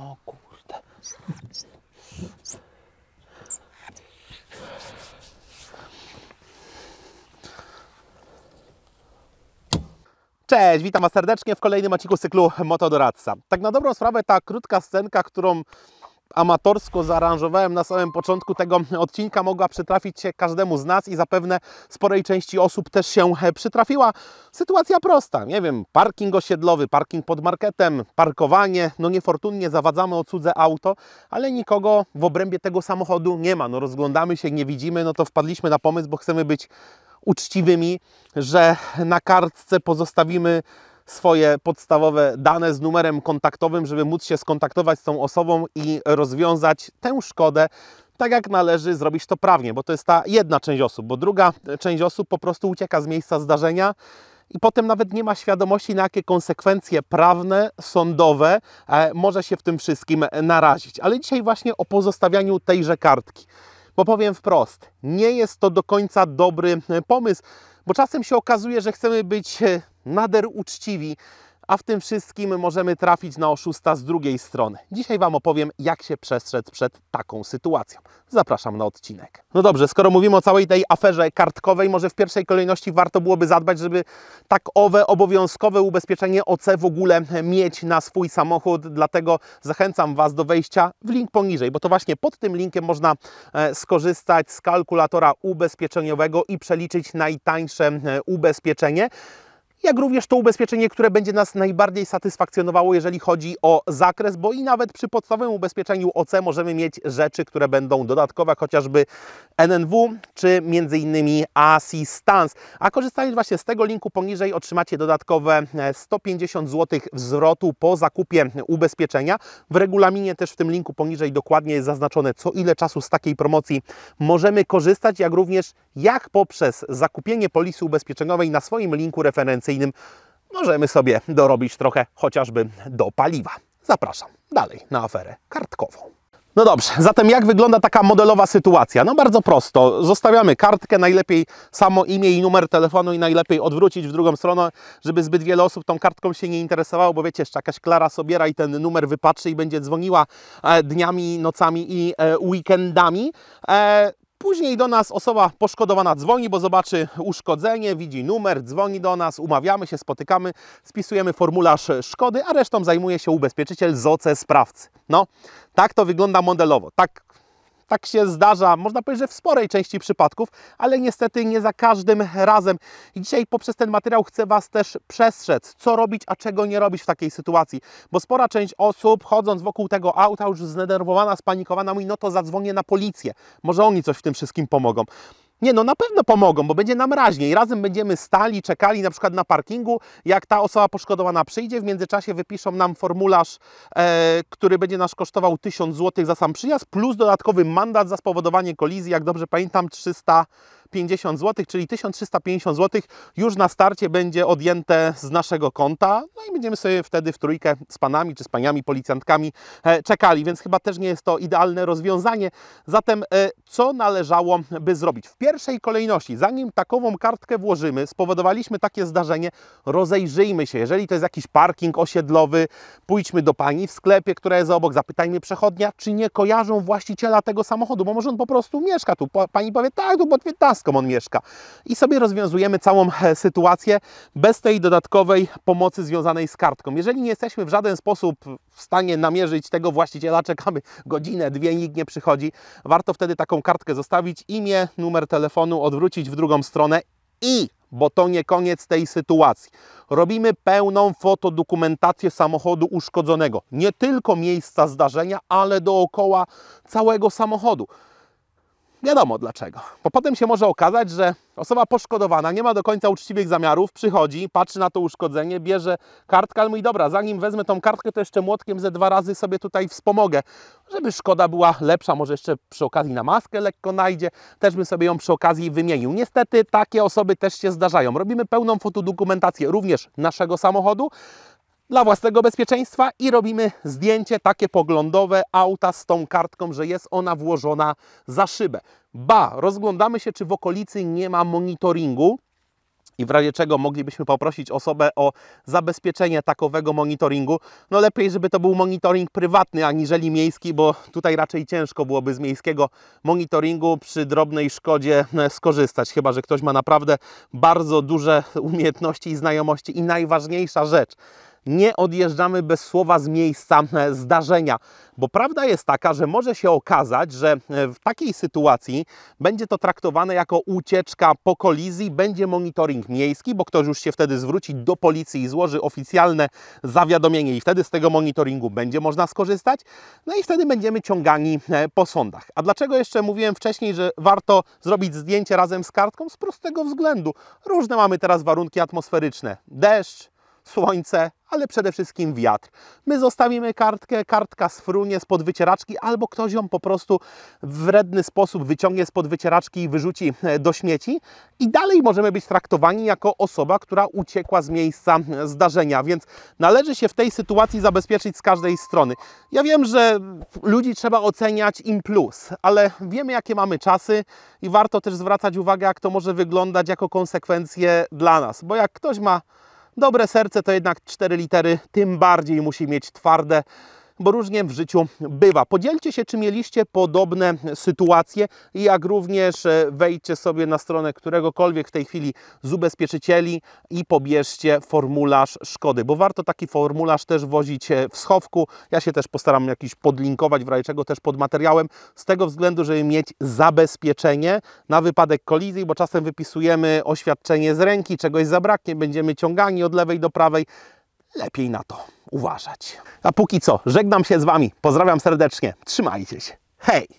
O kurde. Cześć, witam Was serdecznie w kolejnym odcinku cyklu Motodoradca. Tak na dobrą sprawę ta krótka scenka, którą amatorsko zaaranżowałem na samym początku tego odcinka, mogła przytrafić się każdemu z nas i zapewne sporej części osób też się e, przytrafiła. Sytuacja prosta, nie wiem, parking osiedlowy, parking pod marketem, parkowanie, no niefortunnie zawadzamy o cudze auto, ale nikogo w obrębie tego samochodu nie ma. No rozglądamy się, nie widzimy, no to wpadliśmy na pomysł, bo chcemy być uczciwymi, że na kartce pozostawimy swoje podstawowe dane z numerem kontaktowym, żeby móc się skontaktować z tą osobą i rozwiązać tę szkodę, tak jak należy zrobić to prawnie, bo to jest ta jedna część osób, bo druga część osób po prostu ucieka z miejsca zdarzenia i potem nawet nie ma świadomości, na jakie konsekwencje prawne, sądowe e, może się w tym wszystkim narazić. Ale dzisiaj właśnie o pozostawianiu tejże kartki. Bo powiem wprost, nie jest to do końca dobry e, pomysł, bo czasem się okazuje, że chcemy być e, nader uczciwi, a w tym wszystkim możemy trafić na oszusta z drugiej strony. Dzisiaj Wam opowiem, jak się przestrzec przed taką sytuacją. Zapraszam na odcinek. No dobrze, skoro mówimy o całej tej aferze kartkowej, może w pierwszej kolejności warto byłoby zadbać, żeby takowe obowiązkowe ubezpieczenie OC w ogóle mieć na swój samochód, dlatego zachęcam Was do wejścia w link poniżej, bo to właśnie pod tym linkiem można e, skorzystać z kalkulatora ubezpieczeniowego i przeliczyć najtańsze e, ubezpieczenie jak również to ubezpieczenie, które będzie nas najbardziej satysfakcjonowało, jeżeli chodzi o zakres, bo i nawet przy podstawowym ubezpieczeniu OC możemy mieć rzeczy, które będą dodatkowe, chociażby NNW czy m.in. Assistance. A korzystając właśnie z tego linku poniżej otrzymacie dodatkowe 150 zł wzrotu po zakupie ubezpieczenia. W regulaminie też w tym linku poniżej dokładnie jest zaznaczone, co ile czasu z takiej promocji możemy korzystać, jak również jak poprzez zakupienie polisy ubezpieczeniowej na swoim linku referencyjnym możemy sobie dorobić trochę chociażby do paliwa. Zapraszam dalej na aferę kartkową. No dobrze, zatem jak wygląda taka modelowa sytuacja? No bardzo prosto. Zostawiamy kartkę, najlepiej samo imię i numer telefonu i najlepiej odwrócić w drugą stronę, żeby zbyt wiele osób tą kartką się nie interesowało, bo wiecie, jeszcze jakaś Klara Sobiera i ten numer wypatrzy i będzie dzwoniła e, dniami, nocami i e, weekendami e, Później do nas osoba poszkodowana dzwoni, bo zobaczy uszkodzenie, widzi numer, dzwoni do nas, umawiamy się, spotykamy, spisujemy formularz szkody, a resztą zajmuje się ubezpieczyciel z OC sprawcy. No, tak to wygląda modelowo. Tak tak się zdarza, można powiedzieć, że w sporej części przypadków, ale niestety nie za każdym razem. I dzisiaj poprzez ten materiał chcę Was też przestrzec, co robić, a czego nie robić w takiej sytuacji. Bo spora część osób, chodząc wokół tego auta, już zdenerwowana, spanikowana, mówi, no to zadzwonię na policję. Może oni coś w tym wszystkim pomogą. Nie, no na pewno pomogą, bo będzie nam raźniej. Razem będziemy stali, czekali na przykład na parkingu. Jak ta osoba poszkodowana przyjdzie, w międzyczasie wypiszą nam formularz, e, który będzie nas kosztował 1000 zł za sam przyjazd, plus dodatkowy mandat za spowodowanie kolizji, jak dobrze pamiętam, 300 zł. 50 zł, czyli 1350 zł już na starcie będzie odjęte z naszego konta. No i będziemy sobie wtedy w trójkę z panami czy z paniami policjantkami e, czekali, więc chyba też nie jest to idealne rozwiązanie. Zatem e, co należało by zrobić? W pierwszej kolejności, zanim takową kartkę włożymy, spowodowaliśmy takie zdarzenie, rozejrzyjmy się. Jeżeli to jest jakiś parking osiedlowy, pójdźmy do pani w sklepie, która jest obok, zapytajmy przechodnia, czy nie kojarzą właściciela tego samochodu, bo może on po prostu mieszka tu. Pani powie, tak, tu po Skąd on mieszka. I sobie rozwiązujemy całą e, sytuację bez tej dodatkowej pomocy związanej z kartką. Jeżeli nie jesteśmy w żaden sposób w stanie namierzyć tego właściciela, czekamy godzinę, dwie, nikt nie przychodzi, warto wtedy taką kartkę zostawić, imię, numer telefonu, odwrócić w drugą stronę i bo to nie koniec tej sytuacji. Robimy pełną fotodokumentację samochodu uszkodzonego. Nie tylko miejsca zdarzenia, ale dookoła całego samochodu. Wiadomo dlaczego. Bo potem się może okazać, że osoba poszkodowana nie ma do końca uczciwych zamiarów, przychodzi, patrzy na to uszkodzenie, bierze kartkę, ale mówi, dobra, zanim wezmę tą kartkę, to jeszcze młotkiem ze dwa razy sobie tutaj wspomogę, żeby szkoda była lepsza, może jeszcze przy okazji na maskę lekko najdzie, też bym sobie ją przy okazji wymienił. Niestety takie osoby też się zdarzają. Robimy pełną fotodokumentację również naszego samochodu, dla własnego bezpieczeństwa i robimy zdjęcie takie poglądowe auta z tą kartką, że jest ona włożona za szybę. Ba, rozglądamy się, czy w okolicy nie ma monitoringu, i w razie czego moglibyśmy poprosić osobę o zabezpieczenie takowego monitoringu. No lepiej, żeby to był monitoring prywatny, aniżeli miejski, bo tutaj raczej ciężko byłoby z miejskiego monitoringu przy drobnej szkodzie e, skorzystać, chyba że ktoś ma naprawdę bardzo duże umiejętności i znajomości. I najważniejsza rzecz, nie odjeżdżamy bez słowa z miejsca e, zdarzenia, bo prawda jest taka, że może się okazać, że e, w takiej sytuacji będzie to traktowane jako ucieczka po kolizji, będzie monitoring miejski, bo ktoś już się wtedy zwróci do policji i złoży oficjalne zawiadomienie i wtedy z tego monitoringu będzie można skorzystać, no i wtedy będziemy ciągani e, po sądach. A dlaczego jeszcze mówiłem wcześniej, że warto zrobić zdjęcie razem z kartką? Z prostego względu. Różne mamy teraz warunki atmosferyczne. Deszcz, słońce, ale przede wszystkim wiatr. My zostawimy kartkę, kartka sfrunie spod wycieraczki albo ktoś ją po prostu w wredny sposób wyciągnie spod wycieraczki i wyrzuci e, do śmieci i dalej możemy być traktowani jako osoba, która uciekła z miejsca zdarzenia, więc należy się w tej sytuacji zabezpieczyć z każdej strony. Ja wiem, że ludzi trzeba oceniać im plus, ale wiemy jakie mamy czasy i warto też zwracać uwagę, jak to może wyglądać jako konsekwencje dla nas, bo jak ktoś ma Dobre serce to jednak 4 litery, tym bardziej musi mieć twarde bo różnie w życiu bywa. Podzielcie się, czy mieliście podobne sytuacje, jak również e, wejdźcie sobie na stronę któregokolwiek w tej chwili z ubezpieczycieli i pobierzcie formularz szkody, bo warto taki formularz też wozić e, w schowku. Ja się też postaram jakiś podlinkować, w razie czego też pod materiałem, z tego względu, żeby mieć zabezpieczenie na wypadek kolizji, bo czasem wypisujemy oświadczenie z ręki, czegoś zabraknie, będziemy ciągani od lewej do prawej lepiej na to uważać. A póki co, żegnam się z Wami, pozdrawiam serdecznie, trzymajcie się, hej!